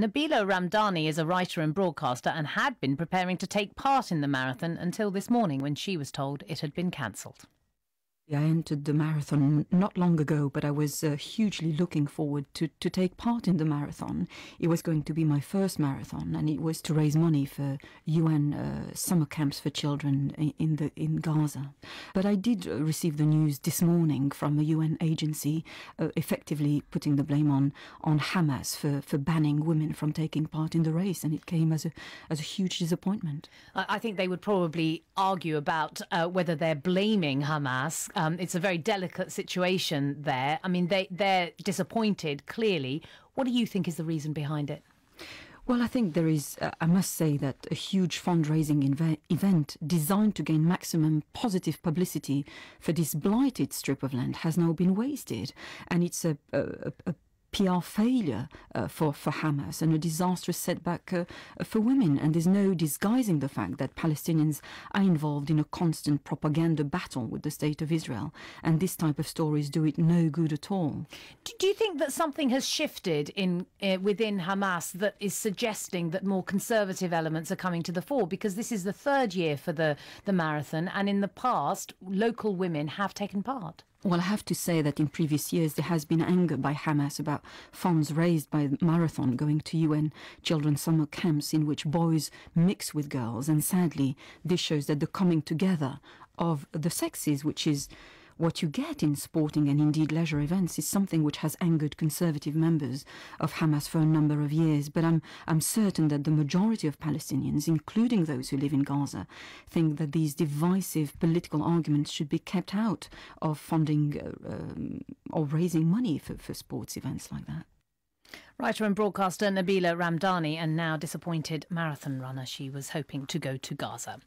Nabila Ramdani is a writer and broadcaster and had been preparing to take part in the marathon until this morning when she was told it had been cancelled. I entered the marathon not long ago, but I was uh, hugely looking forward to, to take part in the marathon. It was going to be my first marathon, and it was to raise money for UN uh, summer camps for children in the in Gaza. But I did uh, receive the news this morning from a UN agency, uh, effectively putting the blame on on Hamas for, for banning women from taking part in the race, and it came as a as a huge disappointment. I, I think they would probably argue about uh, whether they're blaming Hamas. Uh, um, it's a very delicate situation there. I mean, they, they're disappointed, clearly. What do you think is the reason behind it? Well, I think there is, uh, I must say, that a huge fundraising event designed to gain maximum positive publicity for this blighted strip of land has now been wasted. And it's a, a, a PR failure uh, for, for Hamas and a disastrous setback uh, for women. And there's no disguising the fact that Palestinians are involved in a constant propaganda battle with the state of Israel. And this type of stories do it no good at all. Do, do you think that something has shifted in uh, within Hamas that is suggesting that more conservative elements are coming to the fore? Because this is the third year for the, the marathon, and in the past, local women have taken part. Well, I have to say that in previous years there has been anger by Hamas about funds raised by Marathon going to UN children's summer camps in which boys mix with girls. And sadly, this shows that the coming together of the sexes, which is what you get in sporting and indeed leisure events is something which has angered conservative members of Hamas for a number of years, but I'm, I'm certain that the majority of Palestinians, including those who live in Gaza, think that these divisive political arguments should be kept out of funding uh, um, or raising money for, for sports events like that. Writer and broadcaster Nabila Ramdani, and now disappointed marathon runner, she was hoping to go to Gaza.